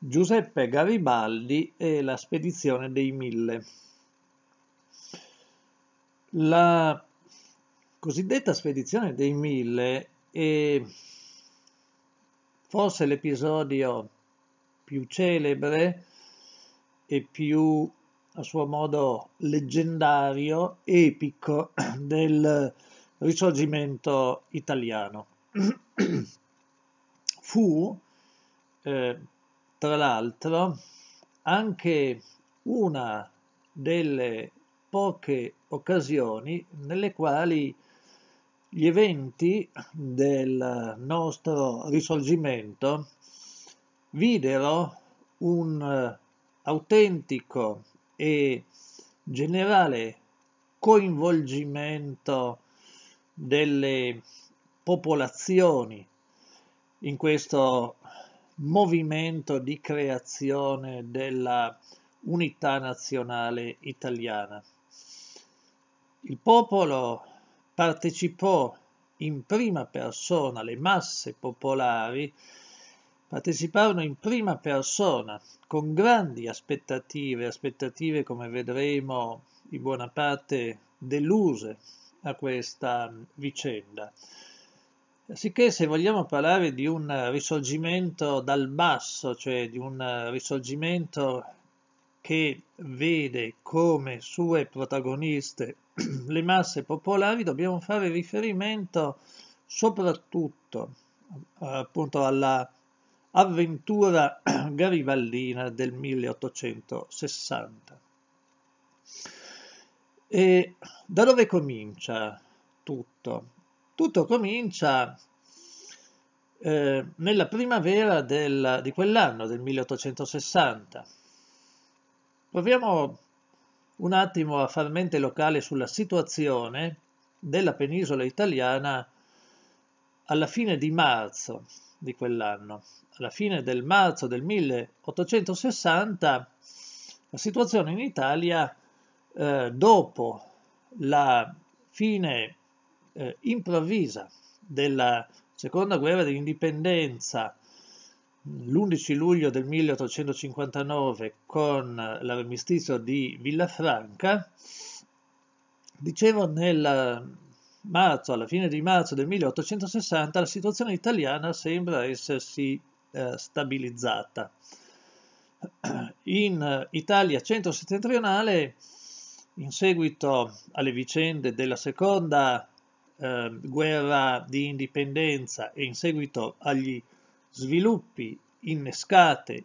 Giuseppe Garibaldi e la spedizione dei Mille. La cosiddetta spedizione dei Mille è forse l'episodio più celebre e più a suo modo leggendario, epico del risorgimento italiano. Fu eh, tra l'altro anche una delle poche occasioni nelle quali gli eventi del nostro risorgimento videro un eh, autentico e generale coinvolgimento delle popolazioni in questo movimento di creazione della unità nazionale italiana. Il popolo partecipò in prima persona, le masse popolari parteciparono in prima persona con grandi aspettative, aspettative come vedremo in buona parte deluse a questa vicenda. Sicché se vogliamo parlare di un risorgimento dal basso, cioè di un risorgimento che vede come sue protagoniste le masse popolari, dobbiamo fare riferimento soprattutto eh, appunto alla avventura gariballina del 1860. E da dove comincia tutto? Tutto comincia eh, nella primavera del, di quell'anno, del 1860. Proviamo un attimo a far mente locale sulla situazione della penisola italiana alla fine di marzo di quell'anno. Alla fine del marzo del 1860 la situazione in Italia eh, dopo la fine eh, improvvisa della seconda guerra d'indipendenza l'11 luglio del 1859 con l'armistizio di Villafranca, dicevo nel marzo, alla fine di marzo del 1860 la situazione italiana sembra essersi eh, stabilizzata. In Italia centro-settentrionale, in seguito alle vicende della seconda eh, guerra di indipendenza e in seguito agli sviluppi innescati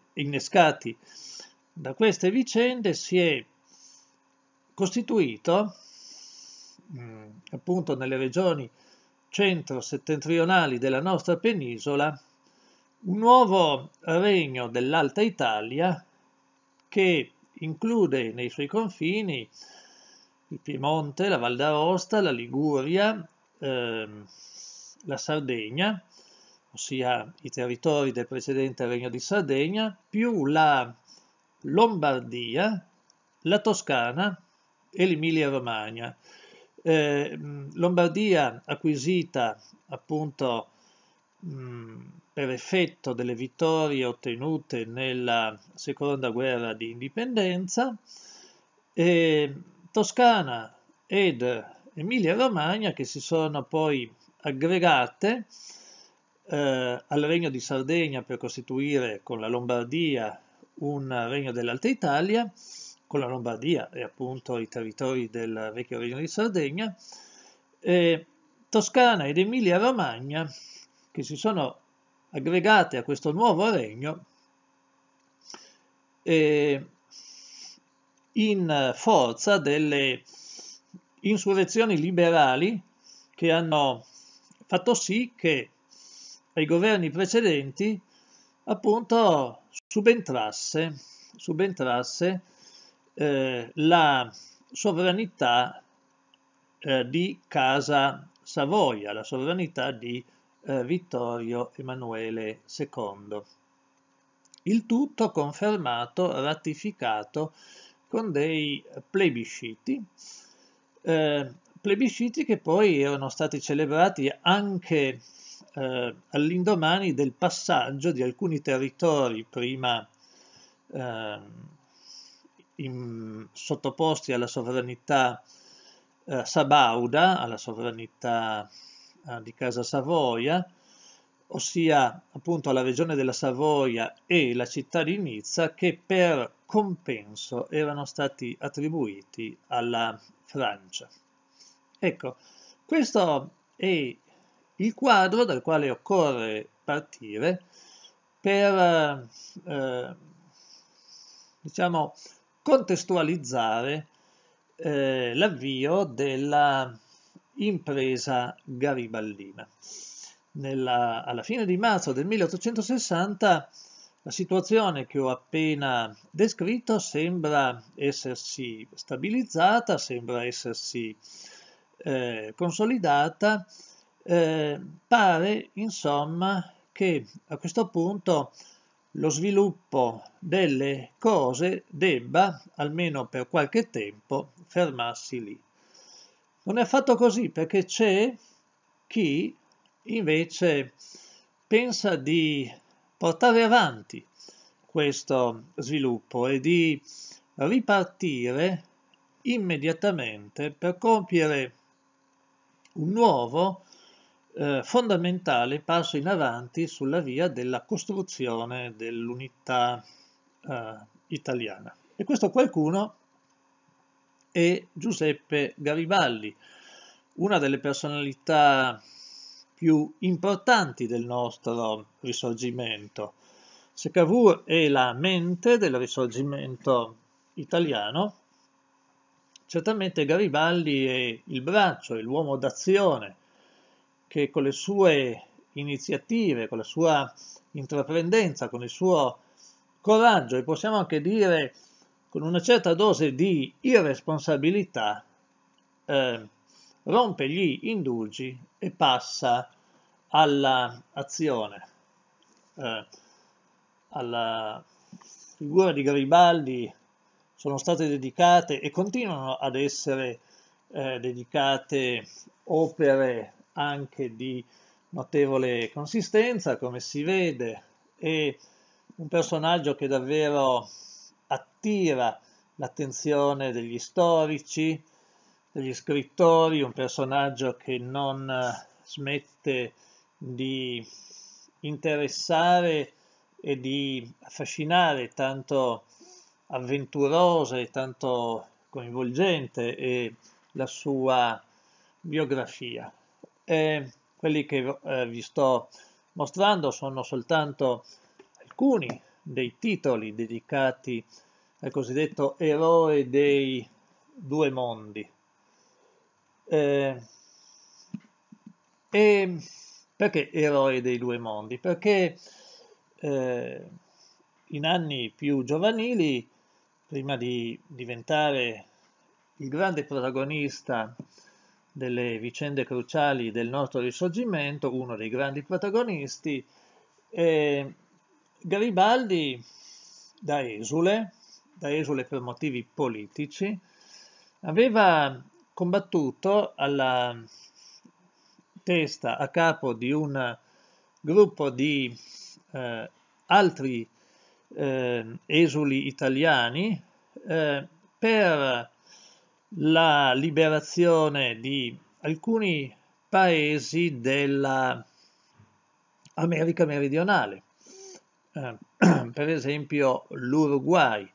da queste vicende si è costituito mh, mm, appunto nelle regioni centro-settentrionali della nostra penisola un nuovo regno dell'Alta Italia che include nei suoi confini il Piemonte, la Val d'Aosta, la Liguria, Ehm, la Sardegna, ossia i territori del precedente Regno di Sardegna, più la Lombardia, la Toscana e l'Emilia-Romagna. Eh, Lombardia acquisita appunto mh, per effetto delle vittorie ottenute nella seconda guerra di indipendenza, e ehm, Toscana ed Emilia Romagna che si sono poi aggregate eh, al Regno di Sardegna per costituire con la Lombardia un Regno dell'Alta Italia, con la Lombardia e appunto i territori del vecchio Regno di Sardegna, eh, Toscana ed Emilia Romagna che si sono aggregate a questo nuovo regno eh, in forza delle insurrezioni liberali che hanno fatto sì che ai governi precedenti appunto subentrasse, subentrasse eh, la sovranità eh, di Casa Savoia, la sovranità di eh, Vittorio Emanuele II. Il tutto confermato, ratificato con dei plebisciti eh, plebisciti che poi erano stati celebrati anche eh, all'indomani del passaggio di alcuni territori prima eh, in, sottoposti alla sovranità eh, sabauda, alla sovranità eh, di Casa Savoia, ossia appunto la regione della Savoia e la città di Nizza, che per compenso erano stati attribuiti alla Francia. Ecco, questo è il quadro dal quale occorre partire per eh, diciamo, contestualizzare eh, l'avvio della impresa garibaldina nella, alla fine di marzo del 1860 la situazione che ho appena descritto sembra essersi stabilizzata, sembra essersi eh, consolidata, eh, pare insomma che a questo punto lo sviluppo delle cose debba, almeno per qualche tempo, fermarsi lì. Non è affatto così perché c'è chi invece pensa di portare avanti questo sviluppo e di ripartire immediatamente per compiere un nuovo eh, fondamentale passo in avanti sulla via della costruzione dell'unità eh, italiana. E questo qualcuno è Giuseppe Garibaldi, una delle personalità più importanti del nostro risorgimento. Se Cavour è la mente del risorgimento italiano, certamente Garibaldi è il braccio, è l'uomo d'azione che con le sue iniziative, con la sua intraprendenza, con il suo coraggio e possiamo anche dire con una certa dose di irresponsabilità eh, rompe gli indugi e passa all'azione. Eh, alla figura di Garibaldi sono state dedicate e continuano ad essere eh, dedicate opere anche di notevole consistenza, come si vede, e un personaggio che davvero attira l'attenzione degli storici, degli scrittori, un personaggio che non eh, smette di interessare e di affascinare tanto avventurosa e tanto coinvolgente è la sua biografia. E quelli che eh, vi sto mostrando sono soltanto alcuni dei titoli dedicati al cosiddetto eroe dei due mondi. Eh, e perché eroe dei due mondi? Perché eh, in anni più giovanili, prima di diventare il grande protagonista delle vicende cruciali del nostro risorgimento, uno dei grandi protagonisti, eh, Garibaldi da esule, da esule per motivi politici, aveva combattuto alla testa a capo di un eh, gruppo di eh, altri eh, esuli italiani eh, per la liberazione di alcuni paesi dell'America meridionale, eh, per esempio l'Uruguay.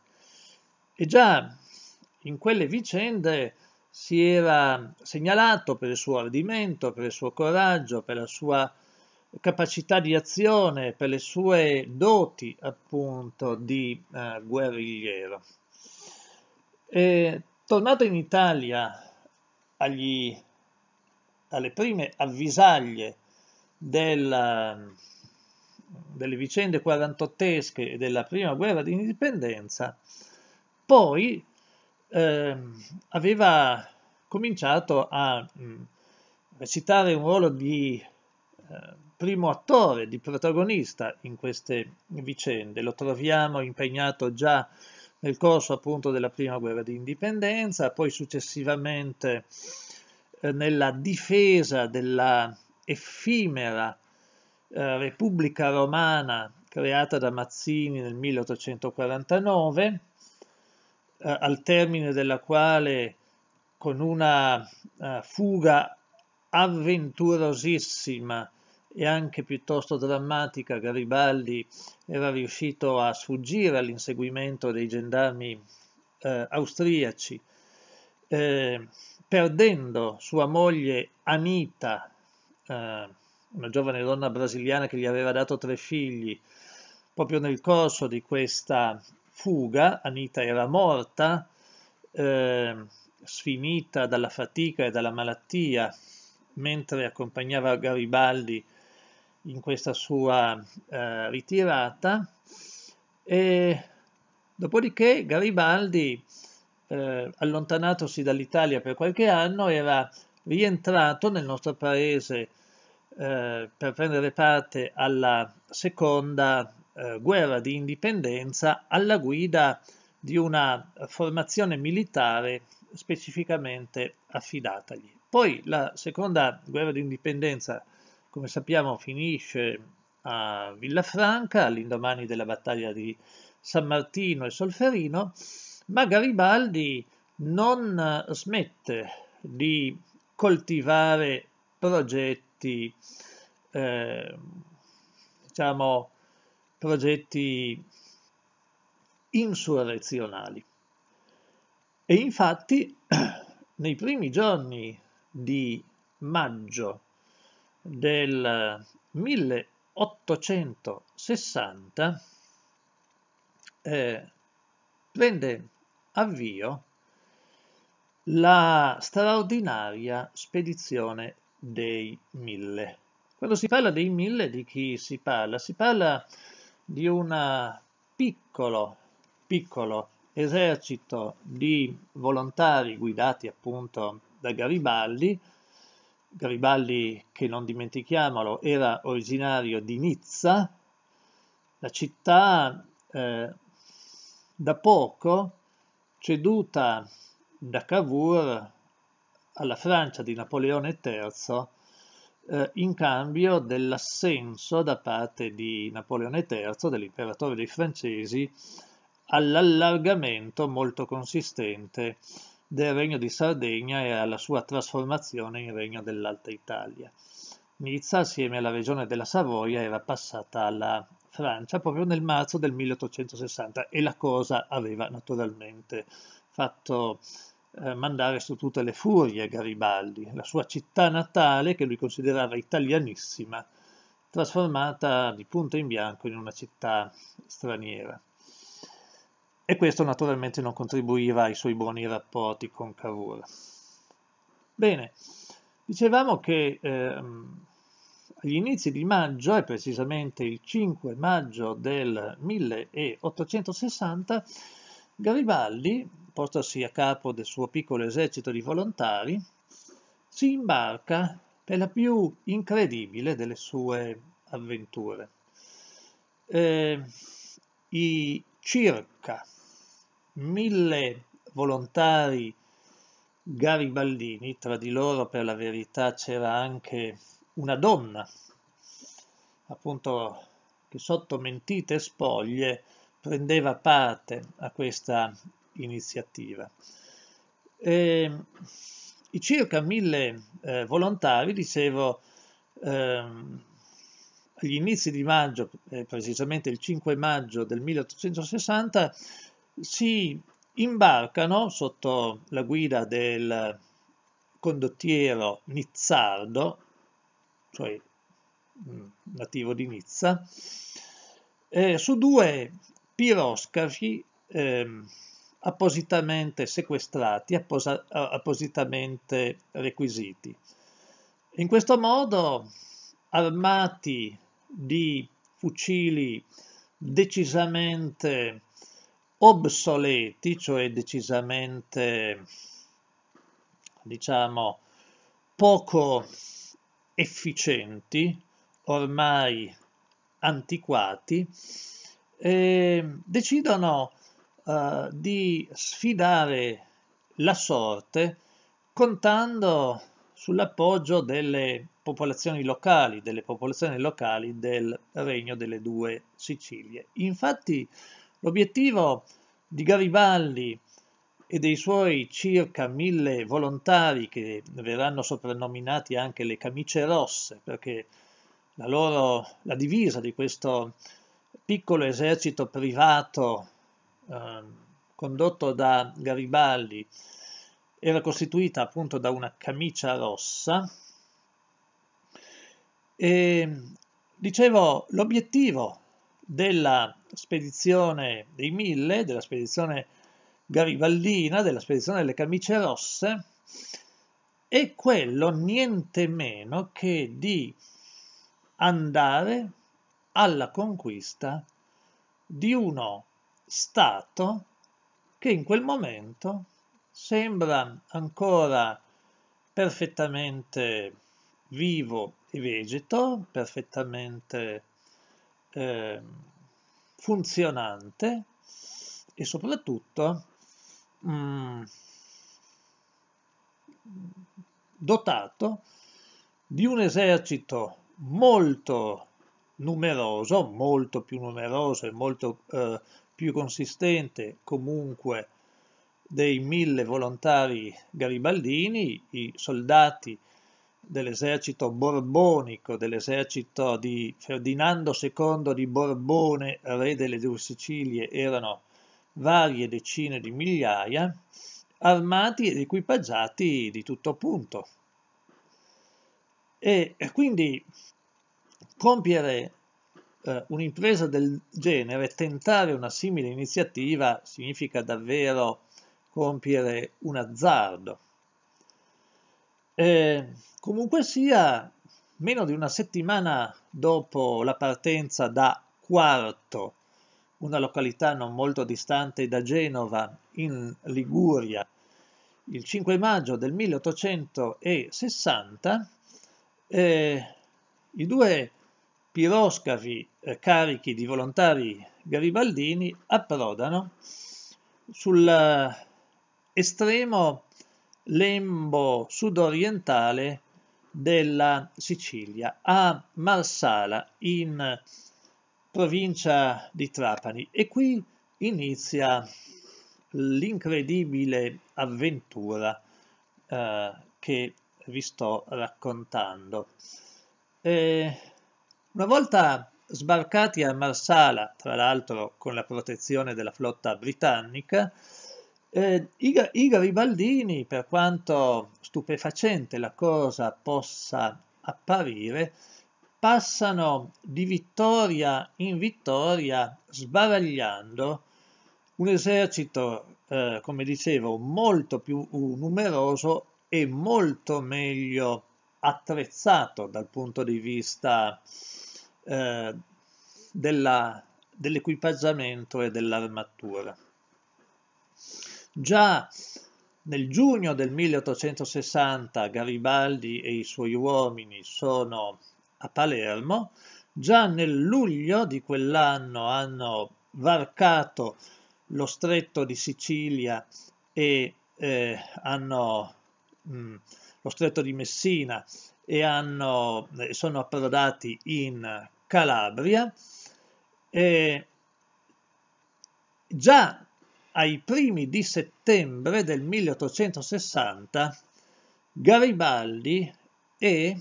E già in quelle vicende si era segnalato per il suo ardimento, per il suo coraggio, per la sua capacità di azione, per le sue doti appunto di eh, guerrigliero. E, tornato in Italia agli, alle prime avvisaglie della, delle vicende quarantottesche e della prima guerra di indipendenza, poi eh, aveva cominciato a mh, mm, recitare un ruolo di eh, primo attore, di protagonista in queste vicende. Lo troviamo impegnato già nel corso appunto della prima guerra di indipendenza, poi successivamente eh, nella difesa della effimera eh, Repubblica Romana creata da Mazzini nel 1849 eh, al termine della quale con una eh, fuga avventurosissima e anche piuttosto drammatica Garibaldi era riuscito a sfuggire all'inseguimento dei gendarmi eh, austriaci, eh, perdendo sua moglie Anita, eh, una giovane donna brasiliana che gli aveva dato tre figli, proprio nel corso di questa fuga, Anita era morta, eh, sfinita dalla fatica e dalla malattia, mentre accompagnava Garibaldi in questa sua eh, ritirata. E dopodiché Garibaldi, eh, allontanatosi dall'Italia per qualche anno, era rientrato nel nostro paese eh, per prendere parte alla seconda eh, guerra di indipendenza alla guida di una formazione militare specificamente affidatagli. Poi la seconda guerra di indipendenza, come sappiamo, finisce a Villafranca all'indomani della battaglia di San Martino e Solferino, ma Garibaldi non smette di coltivare progetti eh, diciamo progetti insurrezionali. E infatti nei primi giorni di maggio del 1860 eh, prende avvio la straordinaria spedizione dei mille. Quando si parla dei mille di chi si parla? Si parla di un piccolo, piccolo esercito di volontari guidati appunto da Garibaldi, Garibaldi che non dimentichiamolo era originario di Nizza, la città eh, da poco ceduta da Cavour alla Francia di Napoleone III eh, in cambio dell'assenso da parte di Napoleone III, dell'imperatore dei francesi, all'allargamento molto consistente del Regno di Sardegna e alla sua trasformazione in Regno dell'Alta Italia. Nizza, assieme alla regione della Savoia, era passata alla Francia proprio nel marzo del 1860 e la cosa aveva naturalmente fatto eh, mandare su tutte le furie Garibaldi, la sua città natale che lui considerava italianissima, trasformata di punto in bianco in una città straniera. E questo naturalmente non contribuiva ai suoi buoni rapporti con Cavour. Bene, dicevamo che ehm, agli inizi di maggio, e precisamente il 5 maggio del 1860, Garibaldi portasi a capo del suo piccolo esercito di volontari, si imbarca per la più incredibile delle sue avventure. Eh, I circa mille volontari garibaldini, tra di loro per la verità c'era anche una donna, appunto che sotto mentite spoglie prendeva parte a questa iniziativa. E, ehm, I circa mille eh, volontari, dicevo, ehm, agli inizi di maggio, eh, precisamente il 5 maggio del 1860, si imbarcano sotto la guida del condottiero Nizzardo, cioè mm, nativo di Nizza, eh, su due piroscafi eh, appositamente sequestrati, appos- appositamente requisiti. In questo modo, armati di fucili decisamente obsoleti, cioè decisamente, diciamo, poco efficienti, ormai antiquati, eh, decidono eh, di sfidare la sorte contando sull'appoggio delle popolazioni locali, delle popolazioni locali del regno delle due Sicilie. Infatti l'obiettivo di Garibaldi e dei suoi circa mille volontari che verranno soprannominati anche le camicie rosse perché la, loro, la divisa di questo piccolo esercito privato Ehm, condotto da Garibaldi era costituita appunto da una camicia rossa e dicevo l'obiettivo della spedizione dei mille, della spedizione garibaldina, della spedizione delle camicie rosse è quello niente meno che di andare alla conquista di uno Stato che in quel momento sembra ancora perfettamente vivo e vegeto, perfettamente eh, funzionante e soprattutto mh, mm, dotato di un esercito molto numeroso, molto più numeroso e molto eh, più consistente comunque dei mille volontari garibaldini, i soldati dell'esercito borbonico, dell'esercito di Ferdinando II di Borbone, re delle due Sicilie, erano varie decine di migliaia, armati ed equipaggiati di tutto punto. E quindi compiere eh, un'impresa del genere, tentare una simile iniziativa significa davvero compiere un azzardo. E, eh, comunque sia, meno di una settimana dopo la partenza da Quarto, una località non molto distante da Genova, in Liguria, il 5 maggio del 1860, eh, i due piroscafi eh, carichi di volontari garibaldini approdano sull'estremo eh, lembo sudorientale della Sicilia, a Marsala, in provincia di Trapani. E qui inizia l'incredibile avventura eh, che vi sto raccontando. Eh, una volta sbarcati a Marsala, tra l'altro con la protezione della flotta britannica, eh, i, i garibaldini, per quanto stupefacente la cosa possa apparire, passano di vittoria in vittoria sbaragliando un esercito, eh, come dicevo, molto più numeroso e molto meglio attrezzato dal punto di vista eh, dell'equipaggiamento e dell'armatura. Già nel giugno del 1860 Garibaldi e i suoi uomini sono a Palermo, già nel luglio di quell'anno hanno varcato lo stretto di Sicilia e eh, hanno mh, mm, lo stretto di Messina e hanno, sono approdati in Calabria, eh, già ai primi di settembre del 1860 Garibaldi è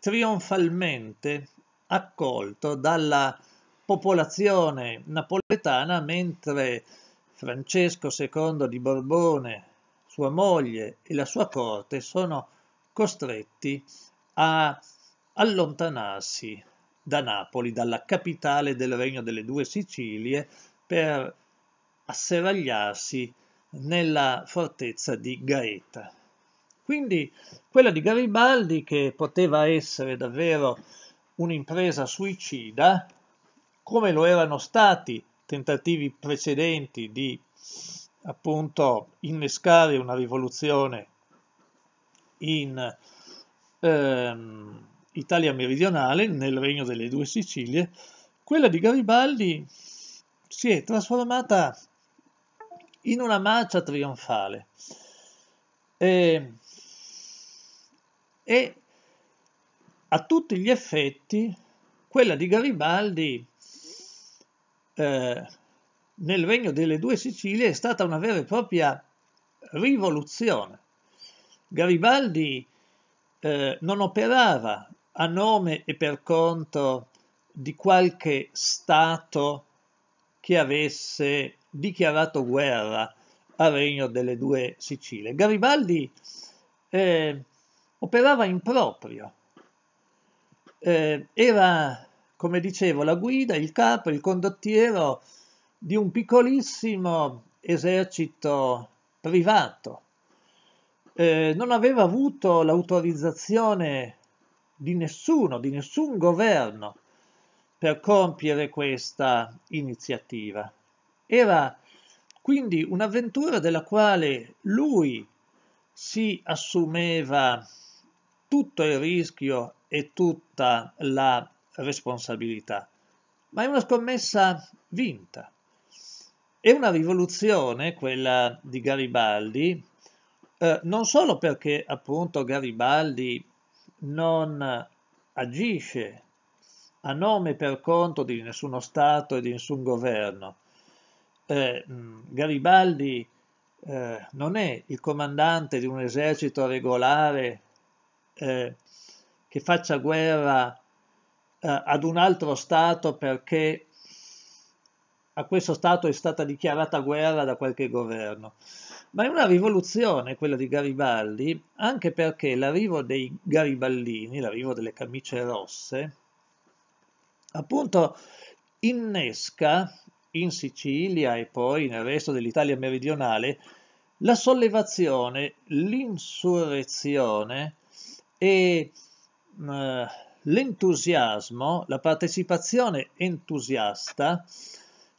trionfalmente accolto dalla popolazione napoletana mentre Francesco II di Borbone, sua moglie e la sua corte sono costretti a allontanarsi da Napoli, dalla capitale del Regno delle Due Sicilie, per asseragliarsi nella fortezza di Gaeta. Quindi quella di Garibaldi, che poteva essere davvero un'impresa suicida, come lo erano stati tentativi precedenti di appunto innescare una rivoluzione in ehm, Italia meridionale, nel Regno delle Due Sicilie, quella di Garibaldi si è trasformata in una marcia trionfale. E, ehm, e a tutti gli effetti quella di Garibaldi eh, nel Regno delle Due Sicilie è stata una vera e propria rivoluzione. Garibaldi eh, non operava a nome e per conto di qualche Stato che avesse dichiarato guerra al regno delle due Sicilie. Garibaldi eh, operava in proprio, eh, era, come dicevo, la guida, il capo, il condottiero di un piccolissimo esercito privato. Eh, non aveva avuto l'autorizzazione di nessuno, di nessun governo per compiere questa iniziativa. Era quindi un'avventura della quale lui si assumeva tutto il rischio e tutta la responsabilità, ma è una scommessa vinta. È una rivoluzione quella di Garibaldi, eh, non solo perché appunto Garibaldi non agisce a nome per conto di nessuno Stato e di nessun governo. Eh, mm, Garibaldi eh, non è il comandante di un esercito regolare eh, che faccia guerra eh, ad un altro Stato perché a questo Stato è stata dichiarata guerra da qualche governo ma è una rivoluzione quella di Garibaldi, anche perché l'arrivo dei garibaldini, l'arrivo delle camicie rosse, appunto innesca in Sicilia e poi nel resto dell'Italia meridionale la sollevazione, l'insurrezione e eh, l'entusiasmo, la partecipazione entusiasta,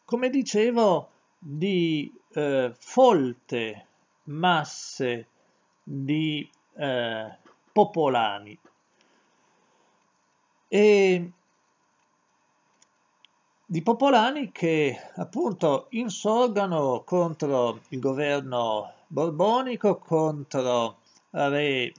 come dicevo, di eh, folte masse di eh, popolani. E di popolani che appunto insorgano contro il governo borbonico, contro re eh,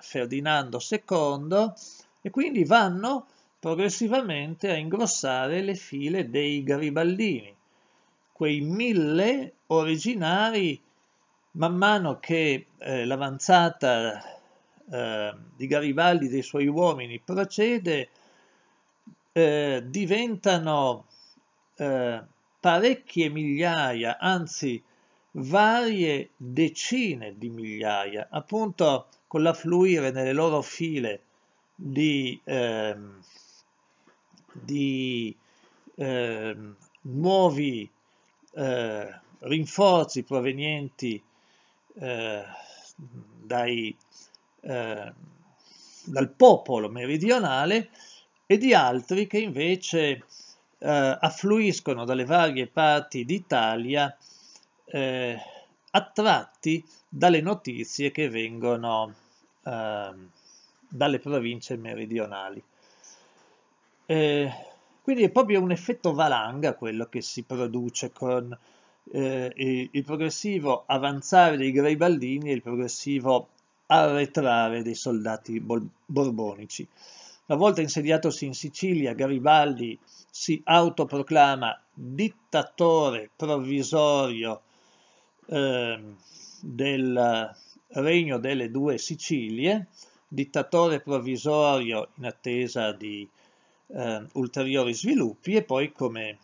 Ferdinando II e quindi vanno progressivamente a ingrossare le file dei garibaldini, quei mille originari Man mano che eh, l'avanzata eh, di Garibaldi e dei suoi uomini procede, eh, diventano eh, parecchie migliaia, anzi varie decine di migliaia, appunto con l'affluire nelle loro file di, ehm, di ehm, nuovi eh, rinforzi provenienti eh, dai, eh, dal popolo meridionale e di altri che invece eh, affluiscono dalle varie parti d'Italia eh, attratti dalle notizie che vengono eh, dalle province meridionali. Eh, quindi è proprio un effetto valanga quello che si produce con eh, il progressivo avanzare dei garibaldini e il progressivo arretrare dei soldati borbonici. Una volta insediatosi in Sicilia, Garibaldi si autoproclama dittatore provvisorio eh, del regno delle due Sicilie, dittatore provvisorio in attesa di eh, ulteriori sviluppi e poi, come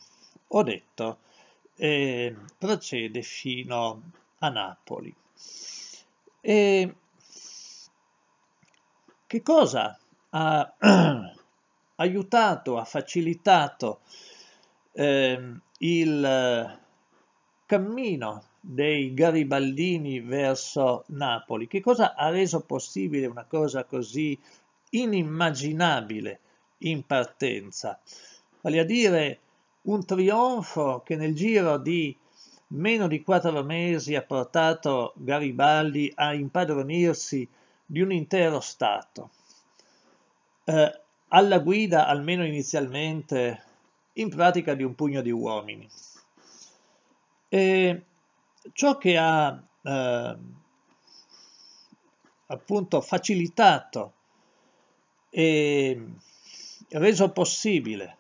ho detto, eh, procede fino a Napoli. E che cosa ha aiutato, ha facilitato eh, il cammino dei garibaldini verso Napoli? Che cosa ha reso possibile una cosa così inimmaginabile in partenza? Vale a dire un trionfo che nel giro di meno di quattro mesi ha portato Garibaldi a impadronirsi di un intero Stato. Eh, alla guida, almeno inizialmente, in pratica di un pugno di uomini. E ciò che ha eh, appunto facilitato e reso possibile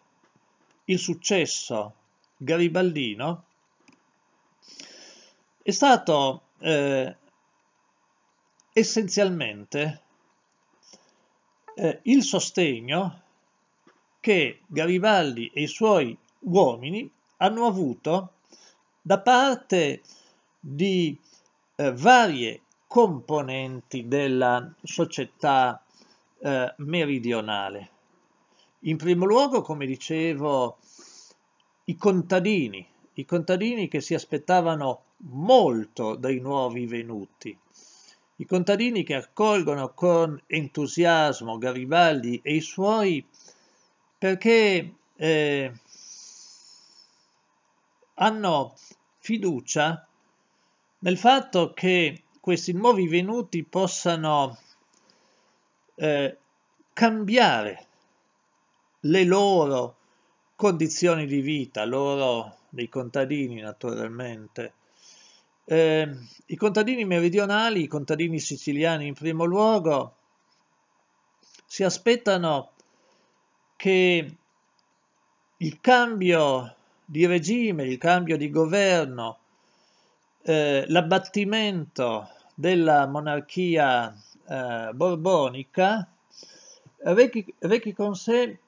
il successo garibaldino è stato eh, essenzialmente eh, il sostegno che Garibaldi e i suoi uomini hanno avuto da parte di eh, varie componenti della società eh, meridionale. In primo luogo, come dicevo, i contadini, i contadini che si aspettavano molto dai nuovi venuti, i contadini che accolgono con entusiasmo Garibaldi e i suoi perché eh, hanno fiducia nel fatto che questi nuovi venuti possano eh, cambiare le loro condizioni di vita, loro dei contadini naturalmente. Eh, I contadini meridionali, i contadini siciliani in primo luogo, si aspettano che il cambio di regime, il cambio di governo, eh, l'abbattimento della monarchia eh, borbonica rechi, rechi con sé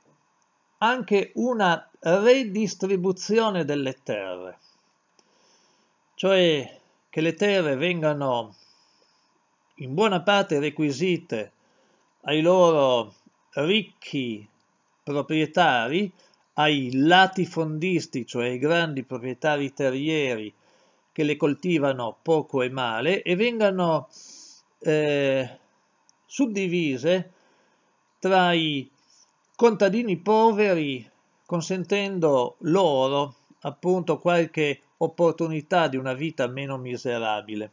anche una redistribuzione delle terre, cioè che le terre vengano in buona parte requisite ai loro ricchi proprietari, ai latifondisti, cioè ai grandi proprietari terrieri che le coltivano poco e male, e vengano eh, suddivise tra i contadini poveri, consentendo loro appunto qualche opportunità di una vita meno miserabile.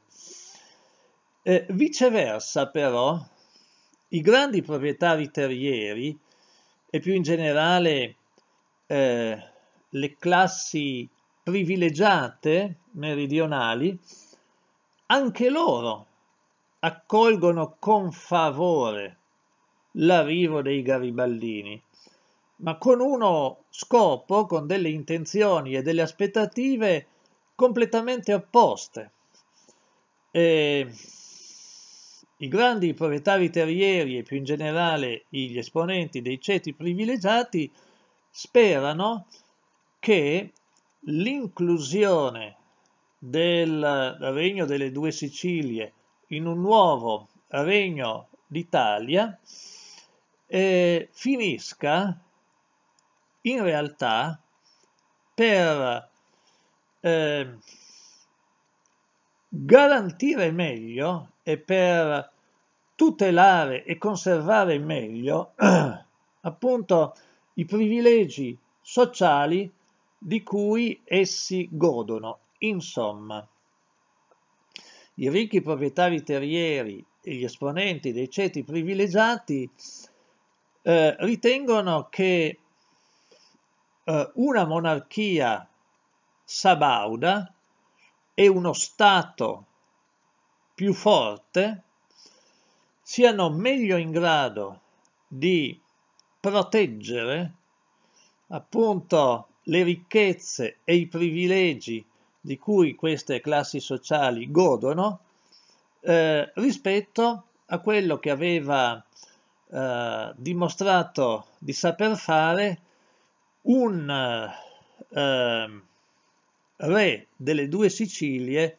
Eh, viceversa però, i grandi proprietari terrieri e più in generale eh, le classi privilegiate meridionali, anche loro accolgono con favore l'arrivo dei garibaldini, ma con uno scopo, con delle intenzioni e delle aspettative completamente opposte. E I grandi proprietari terrieri e più in generale gli esponenti dei ceti privilegiati sperano che l'inclusione del regno delle due Sicilie in un nuovo regno d'Italia eh, finisca in realtà per eh, garantire meglio e per tutelare e conservare meglio appunto i privilegi sociali di cui essi godono. Insomma, i ricchi proprietari terrieri e gli esponenti dei ceti privilegiati eh, ritengono che eh, una monarchia sabauda e uno Stato più forte siano meglio in grado di proteggere appunto le ricchezze e i privilegi di cui queste classi sociali godono eh, rispetto a quello che aveva eh, dimostrato di saper fare un eh, re delle due Sicilie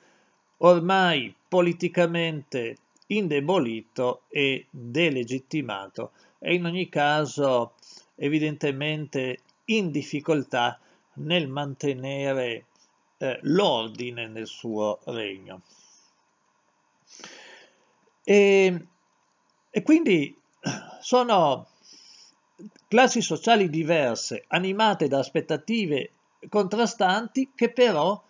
ormai politicamente indebolito e delegittimato e in ogni caso evidentemente in difficoltà nel mantenere eh, l'ordine nel suo regno. E, e quindi sono classi sociali diverse, animate da aspettative contrastanti che però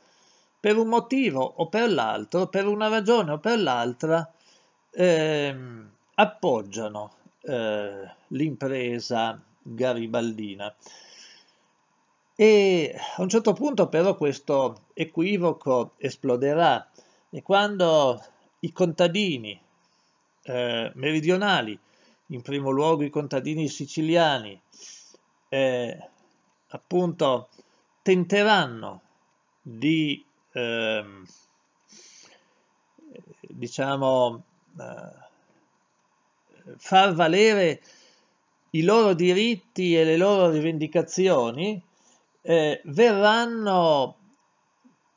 per un motivo o per l'altro, per una ragione o per l'altra, ehm, appoggiano eh, l'impresa garibaldina. E a un certo punto però questo equivoco esploderà e quando i contadini eh, meridionali in primo luogo i contadini siciliani, eh, appunto tenteranno di, eh, diciamo, eh, far valere i loro diritti e le loro rivendicazioni, eh, verranno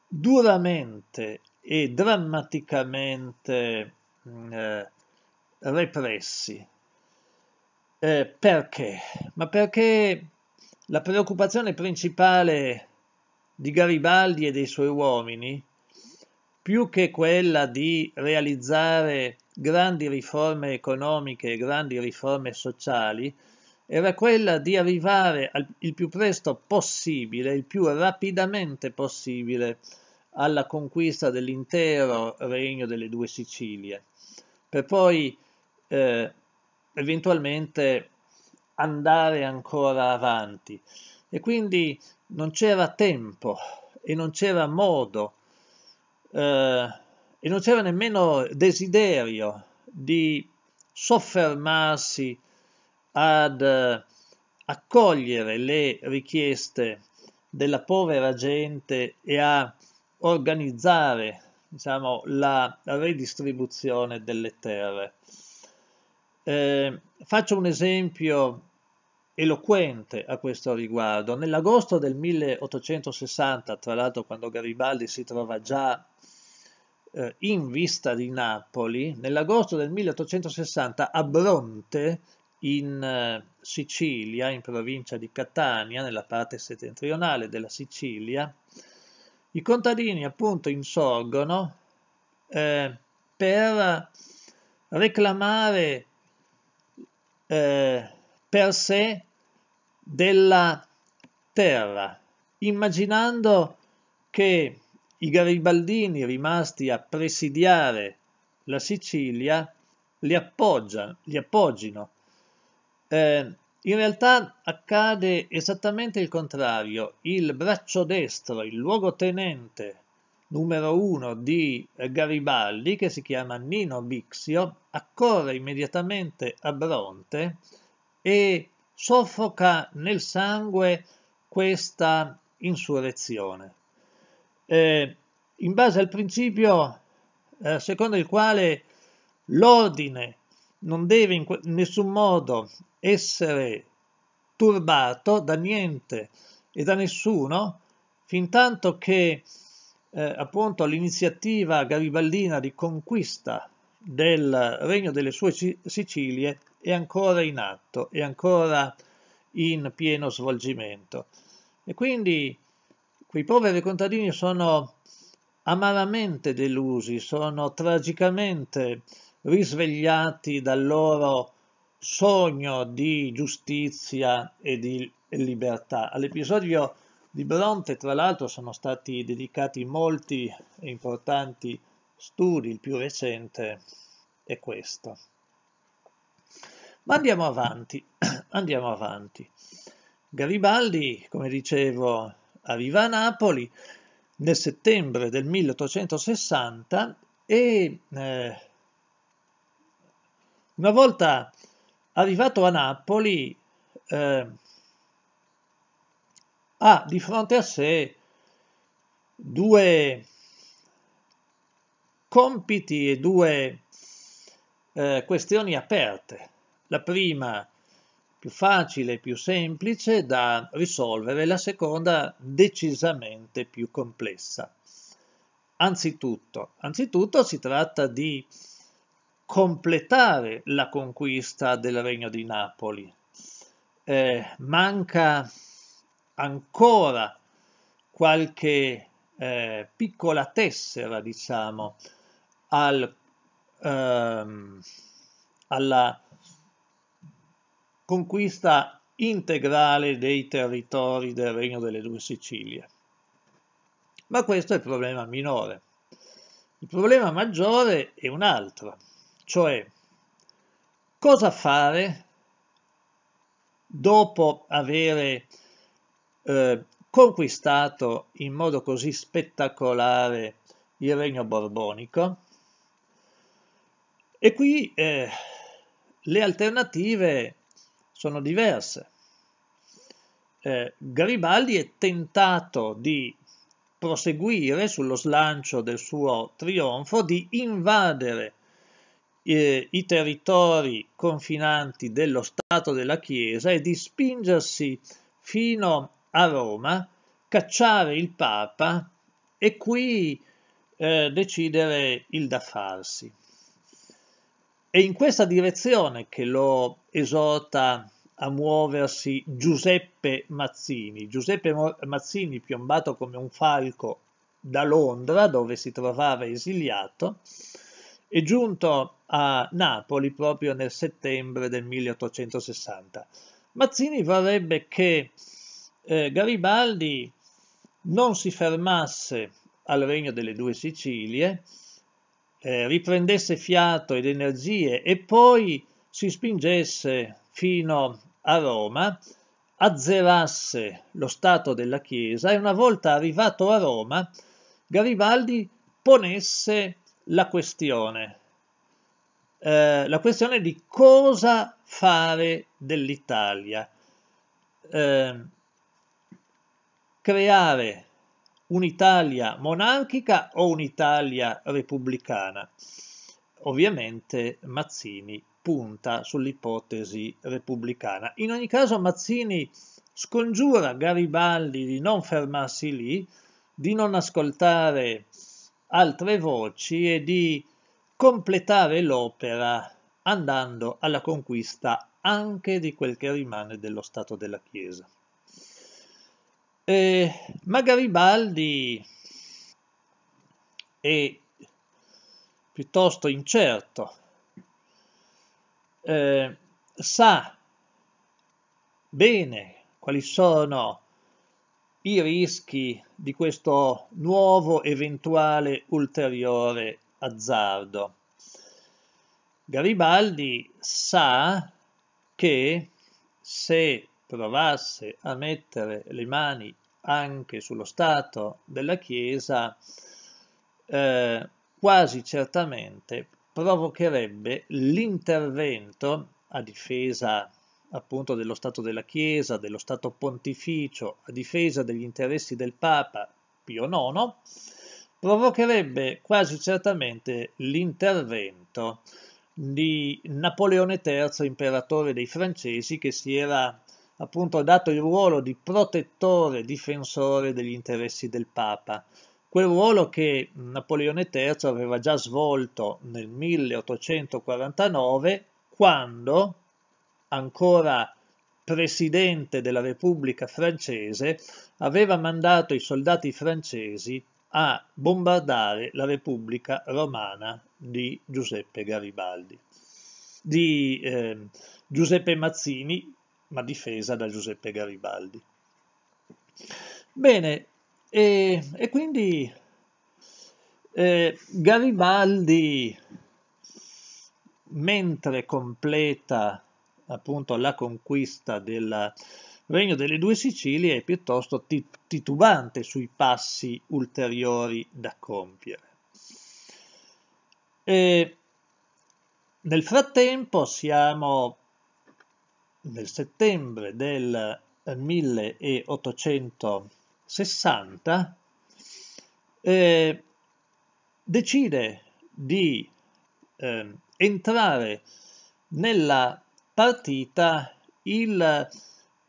duramente e drammaticamente mm, eh, repressi eh, perché? Ma perché la preoccupazione principale di Garibaldi e dei suoi uomini, più che quella di realizzare grandi riforme economiche e grandi riforme sociali, era quella di arrivare al, il più presto possibile, il più rapidamente possibile, alla conquista dell'intero regno delle due Sicilie, per poi eh, eventualmente andare ancora avanti e quindi non c'era tempo e non c'era modo eh, e non c'era nemmeno desiderio di soffermarsi ad eh, accogliere le richieste della povera gente e a organizzare diciamo, la redistribuzione delle terre. Eh, faccio un esempio eloquente a questo riguardo. Nell'agosto del 1860, tra l'altro quando Garibaldi si trova già eh, in vista di Napoli, nell'agosto del 1860 a Bronte, in eh, Sicilia, in provincia di Catania, nella parte settentrionale della Sicilia, i contadini appunto insorgono eh, per reclamare eh, per sé della terra, immaginando che i garibaldini rimasti a presidiare la Sicilia li, appoggia, li appoggino. Eh, in realtà accade esattamente il contrario. Il braccio destro, il luogotenente numero 1 di Garibaldi, che si chiama Nino Bixio, accorre immediatamente a Bronte e soffoca nel sangue questa insurrezione. Eh, in base al principio eh, secondo il quale l'ordine non deve in nessun modo essere turbato da niente e da nessuno, fin tanto che eh, appunto l'iniziativa garibaldina di conquista del regno delle sue Sicilie è ancora in atto, è ancora in pieno svolgimento. E quindi quei poveri contadini sono amaramente delusi, sono tragicamente risvegliati dal loro sogno di giustizia e di libertà. All'episodio di Bronte, tra l'altro, sono stati dedicati molti e importanti studi, il più recente è questo. Ma andiamo avanti, andiamo avanti. Garibaldi, come dicevo, arriva a Napoli nel settembre del 1860 e eh, una volta arrivato a Napoli eh, ha di fronte a sé due compiti e due eh, questioni aperte. La prima più facile, più semplice da risolvere, la seconda decisamente più complessa. Anzitutto, anzitutto si tratta di completare la conquista del Regno di Napoli. Eh, manca ancora qualche eh, piccola tessera, diciamo, al, ehm, alla conquista integrale dei territori del Regno delle Due Sicilie. Ma questo è il problema minore. Il problema maggiore è un altro, cioè cosa fare dopo avere eh, conquistato in modo così spettacolare il regno borbonico. E qui eh, le alternative sono diverse. Eh, Garibaldi è tentato di proseguire sullo slancio del suo trionfo, di invadere eh, i territori confinanti dello Stato della Chiesa e di spingersi fino a a Roma, cacciare il Papa e qui eh, decidere il da farsi. È in questa direzione che lo esorta a muoversi Giuseppe Mazzini. Giuseppe Mazzini, piombato come un falco da Londra, dove si trovava esiliato, è giunto a Napoli proprio nel settembre del 1860. Mazzini vorrebbe che eh, Garibaldi non si fermasse al regno delle due Sicilie, eh, riprendesse fiato ed energie e poi si spingesse fino a Roma, azzerasse lo stato della Chiesa e una volta arrivato a Roma Garibaldi ponesse la questione, eh, la questione di cosa fare dell'Italia. Eh, creare un'Italia monarchica o un'Italia repubblicana. Ovviamente Mazzini punta sull'ipotesi repubblicana. In ogni caso Mazzini scongiura Garibaldi di non fermarsi lì, di non ascoltare altre voci e di completare l'opera andando alla conquista anche di quel che rimane dello Stato della Chiesa. Eh, ma Garibaldi è piuttosto incerto, eh, sa bene quali sono i rischi di questo nuovo eventuale ulteriore azzardo. Garibaldi sa che se provasse a mettere le mani anche sullo stato della Chiesa, eh, quasi certamente provocherebbe l'intervento a difesa appunto dello Stato della Chiesa, dello Stato pontificio, a difesa degli interessi del Papa Pio IX, provocherebbe quasi certamente l'intervento di Napoleone III, imperatore dei francesi, che si era appunto ha dato il ruolo di protettore, difensore degli interessi del Papa, quel ruolo che Napoleone III aveva già svolto nel 1849 quando, ancora presidente della Repubblica francese, aveva mandato i soldati francesi a bombardare la Repubblica romana di Giuseppe Garibaldi, di eh, Giuseppe Mazzini, ma difesa da Giuseppe Garibaldi. Bene, e, e quindi eh, Garibaldi, mentre completa appunto la conquista del Regno delle Due Sicilie, è piuttosto titubante sui passi ulteriori da compiere. E nel frattempo siamo nel settembre del 1860 eh, eh, decide di eh, entrare nella partita il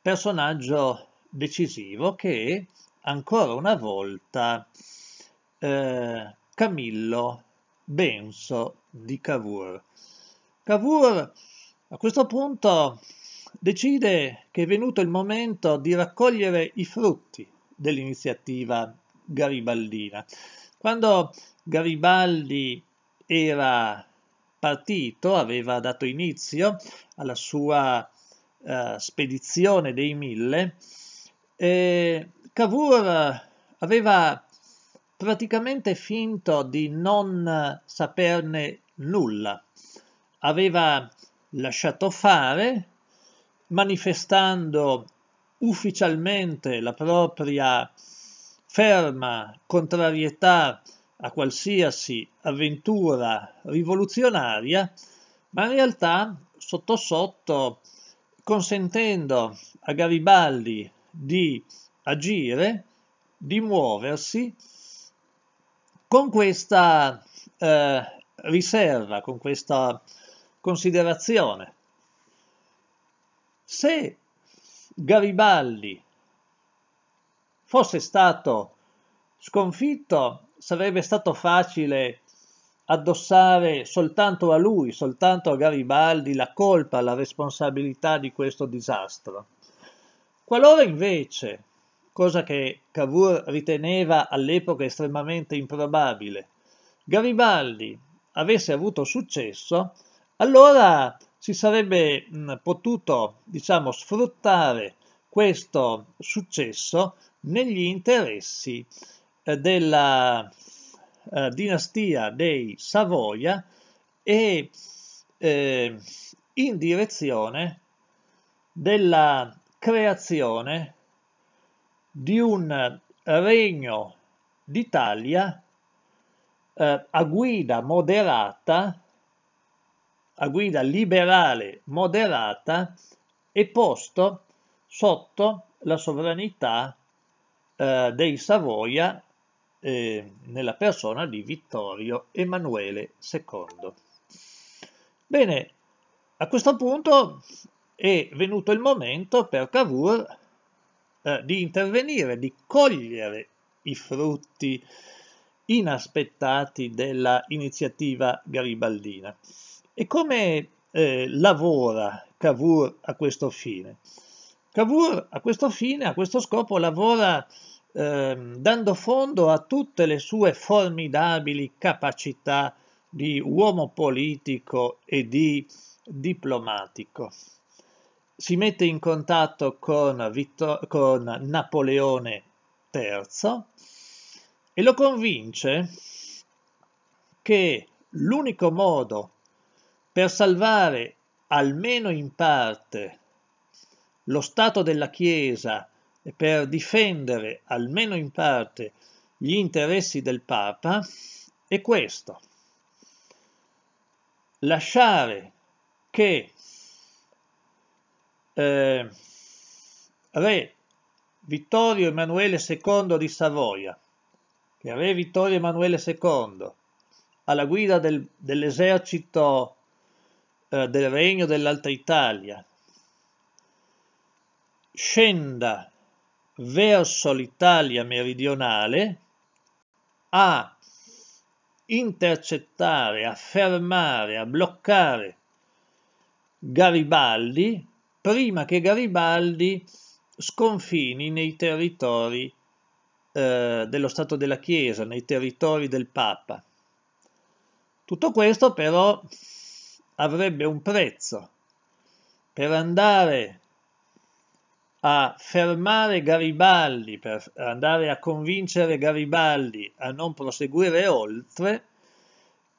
personaggio decisivo che è ancora una volta eh, Camillo Benso di Cavour. Cavour a questo punto decide che è venuto il momento di raccogliere i frutti dell'iniziativa garibaldina. Quando Garibaldi era partito, aveva dato inizio alla sua eh, spedizione dei mille, e Cavour aveva praticamente finto di non saperne nulla, aveva lasciato fare manifestando ufficialmente la propria ferma contrarietà a qualsiasi avventura rivoluzionaria, ma in realtà sotto sotto consentendo a Garibaldi di agire, di muoversi con questa eh, riserva, con questa considerazione. Se Garibaldi fosse stato sconfitto, sarebbe stato facile addossare soltanto a lui, soltanto a Garibaldi, la colpa, la responsabilità di questo disastro. Qualora invece, cosa che Cavour riteneva all'epoca estremamente improbabile, Garibaldi avesse avuto successo, allora si sarebbe mh, mm, potuto, diciamo, sfruttare questo successo negli interessi eh, della eh, dinastia dei Savoia e eh, in direzione della creazione di un regno d'Italia eh, a guida moderata a guida liberale moderata e posto sotto la sovranità eh, dei Savoia eh, nella persona di Vittorio Emanuele II. Bene, a questo punto è venuto il momento per Cavour eh, di intervenire, di cogliere i frutti inaspettati della iniziativa garibaldina. E come eh, lavora Cavour a questo fine? Cavour a questo fine, a questo scopo, lavora eh, dando fondo a tutte le sue formidabili capacità di uomo politico e di diplomatico. Si mette in contatto con, Vittor- con Napoleone III e lo convince che l'unico modo per salvare almeno in parte lo Stato della Chiesa e per difendere almeno in parte gli interessi del Papa è questo, lasciare che eh, Re Vittorio Emanuele II di Savoia, che Re Vittorio Emanuele II alla guida del, dell'esercito eh, del regno dell'Alta Italia scenda verso l'Italia meridionale a intercettare, a fermare, a bloccare Garibaldi prima che Garibaldi sconfini nei territori eh, dello Stato della Chiesa, nei territori del Papa. Tutto questo però avrebbe un prezzo per andare a fermare Garibaldi, per andare a convincere Garibaldi a non proseguire oltre,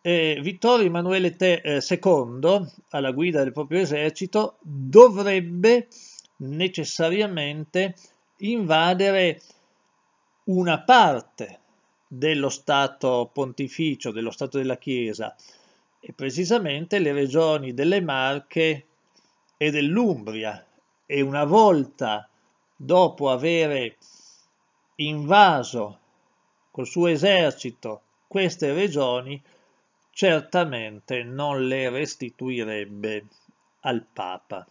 eh, Vittorio Emanuele II, eh, alla guida del proprio esercito, dovrebbe necessariamente invadere una parte dello Stato pontificio, dello Stato della Chiesa, e precisamente le regioni delle Marche e dell'Umbria e una volta dopo avere invaso col suo esercito queste regioni, certamente non le restituirebbe al Papa.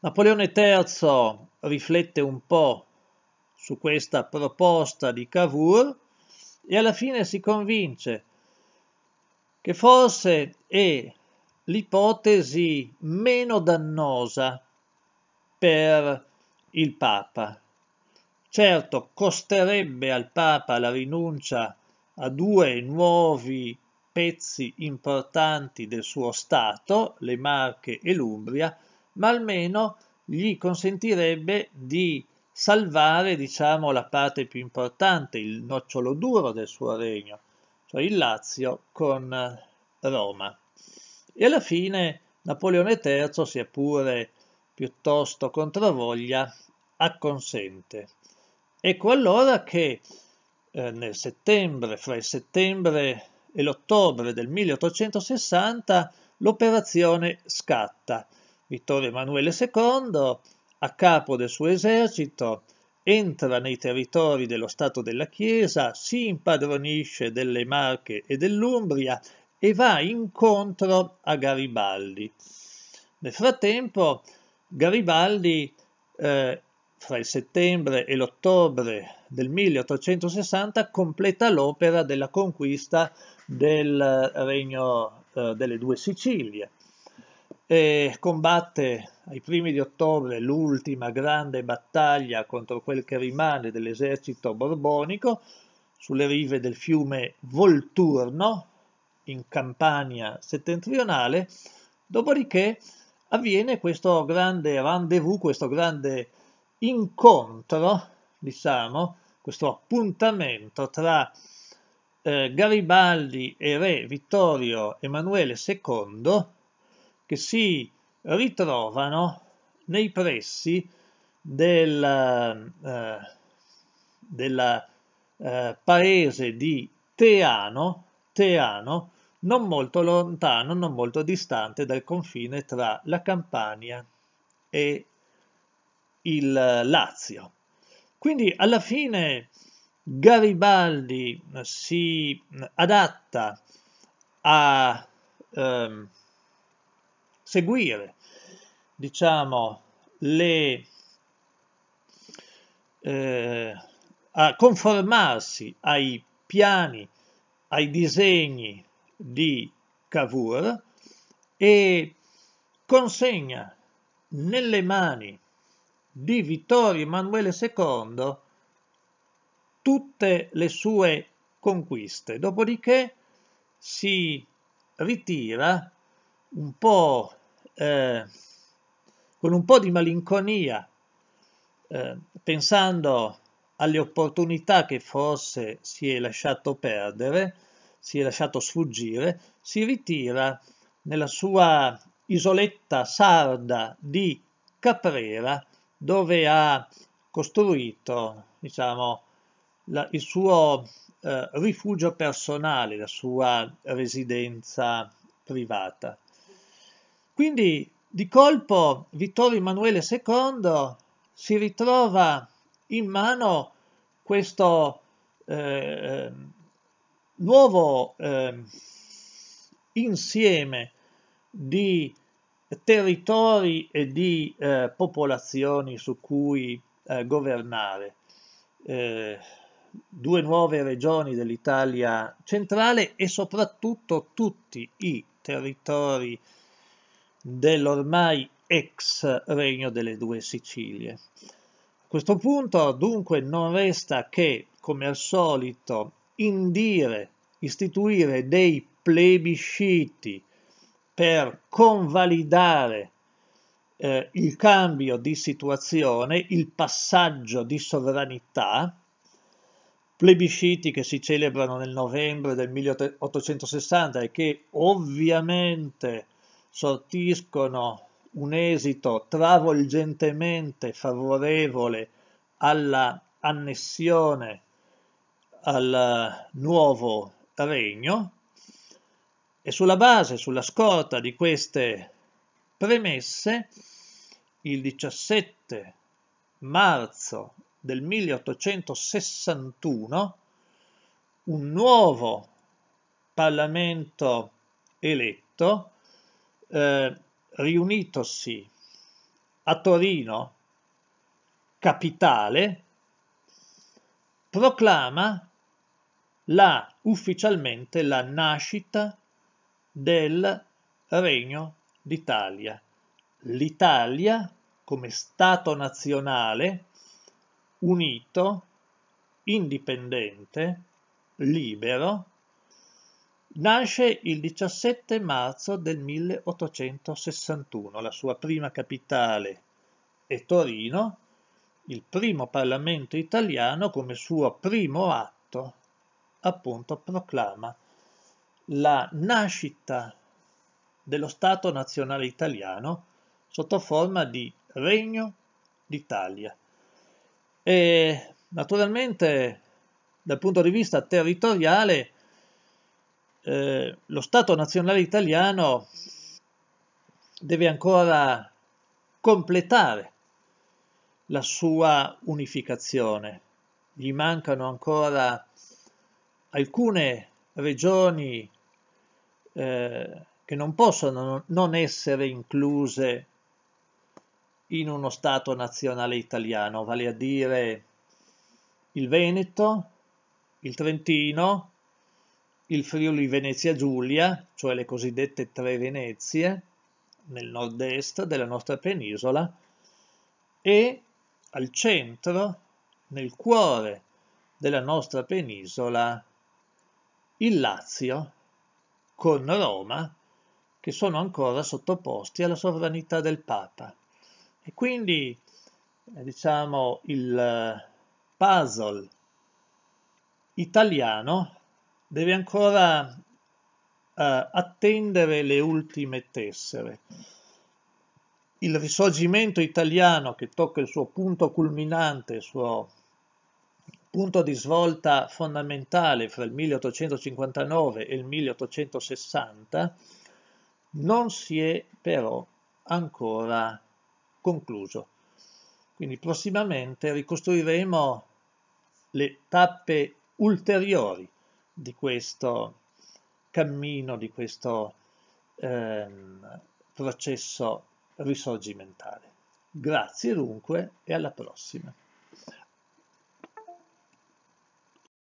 Napoleone III riflette un po' su questa proposta di Cavour e alla fine si convince che forse è l'ipotesi meno dannosa per il Papa. Certo, costerebbe al Papa la rinuncia a due nuovi pezzi importanti del suo Stato, le Marche e l'Umbria, ma almeno gli consentirebbe di salvare, diciamo, la parte più importante, il nocciolo duro del suo regno, cioè il Lazio, con eh, Roma. E alla fine Napoleone III, sia pure piuttosto controvoglia, acconsente. Ecco allora che eh, nel settembre, fra il settembre e l'ottobre del 1860, l'operazione scatta. Vittorio Emanuele II, a capo del suo esercito, entra nei territori dello Stato della Chiesa, si impadronisce delle Marche e dell'Umbria e va incontro a Garibaldi. Nel frattempo Garibaldi eh, fra il settembre e l'ottobre del 1860 completa l'opera della conquista del Regno eh, delle due Sicilie e combatte ai primi di ottobre l'ultima grande battaglia contro quel che rimane dell'esercito borbonico sulle rive del fiume Volturno in Campania settentrionale, dopodiché avviene questo grande rendezvous, questo grande incontro, diciamo, questo appuntamento tra eh, Garibaldi e re Vittorio Emanuele II che si ritrovano nei pressi del, eh, del eh, paese di Teano, Teano, non molto lontano, non molto distante dal confine tra la Campania e il Lazio. Quindi alla fine Garibaldi si adatta a, ehm, seguire diciamo, le, eh, a conformarsi ai piani, ai disegni di Cavour e consegna nelle mani di Vittorio Emanuele II tutte le sue conquiste. Dopodiché si ritira un po' Eh, con un po' di malinconia, eh, pensando alle opportunità che forse si è lasciato perdere, si è lasciato sfuggire, si ritira nella sua isoletta sarda di Caprera, dove ha costruito diciamo, la, il suo eh, rifugio personale, la sua residenza privata. Quindi di colpo Vittorio Emanuele II si ritrova in mano questo eh, nuovo eh, insieme di territori e di eh, popolazioni su cui eh, governare. Eh, due nuove regioni dell'Italia centrale e soprattutto tutti i territori eh, dell'ormai ex regno delle due Sicilie. A questo punto dunque non resta che, come al solito, indire, istituire dei plebisciti per convalidare eh, il cambio di situazione, il passaggio di sovranità, plebisciti che si celebrano nel novembre del 1860 e che ovviamente sortiscono un esito travolgentemente favorevole alla annessione al nuovo regno e sulla base, sulla scorta di queste premesse, il 17 marzo del 1861 un nuovo Parlamento eletto eh, riunitosi a Torino, capitale, proclama la, ufficialmente la nascita del Regno d'Italia. L'Italia come Stato nazionale unito, indipendente, libero, Nasce il 17 marzo del 1861, la sua prima capitale è Torino, il primo Parlamento italiano come suo primo atto appunto proclama la nascita dello Stato nazionale italiano sotto forma di Regno d'Italia. E naturalmente dal punto di vista territoriale eh, lo Stato nazionale italiano deve ancora completare la sua unificazione. Gli mancano ancora alcune regioni eh, che non possono non essere incluse in uno Stato nazionale italiano, vale a dire il Veneto, il Trentino, il Friuli Venezia Giulia, cioè le cosiddette Tre Venezie, nel nord-est della nostra penisola, e al centro, nel cuore della nostra penisola, il Lazio, con Roma, che sono ancora sottoposti alla sovranità del Papa. E quindi, eh, diciamo, il eh, puzzle italiano deve ancora uh, attendere le ultime tessere. Il risorgimento italiano che tocca il suo punto culminante, il suo punto di svolta fondamentale fra il 1859 e il 1860, non si è però ancora concluso. Quindi prossimamente ricostruiremo le tappe ulteriori di questo cammino, di questo ehm, processo risorgimentale. Grazie dunque e alla prossima.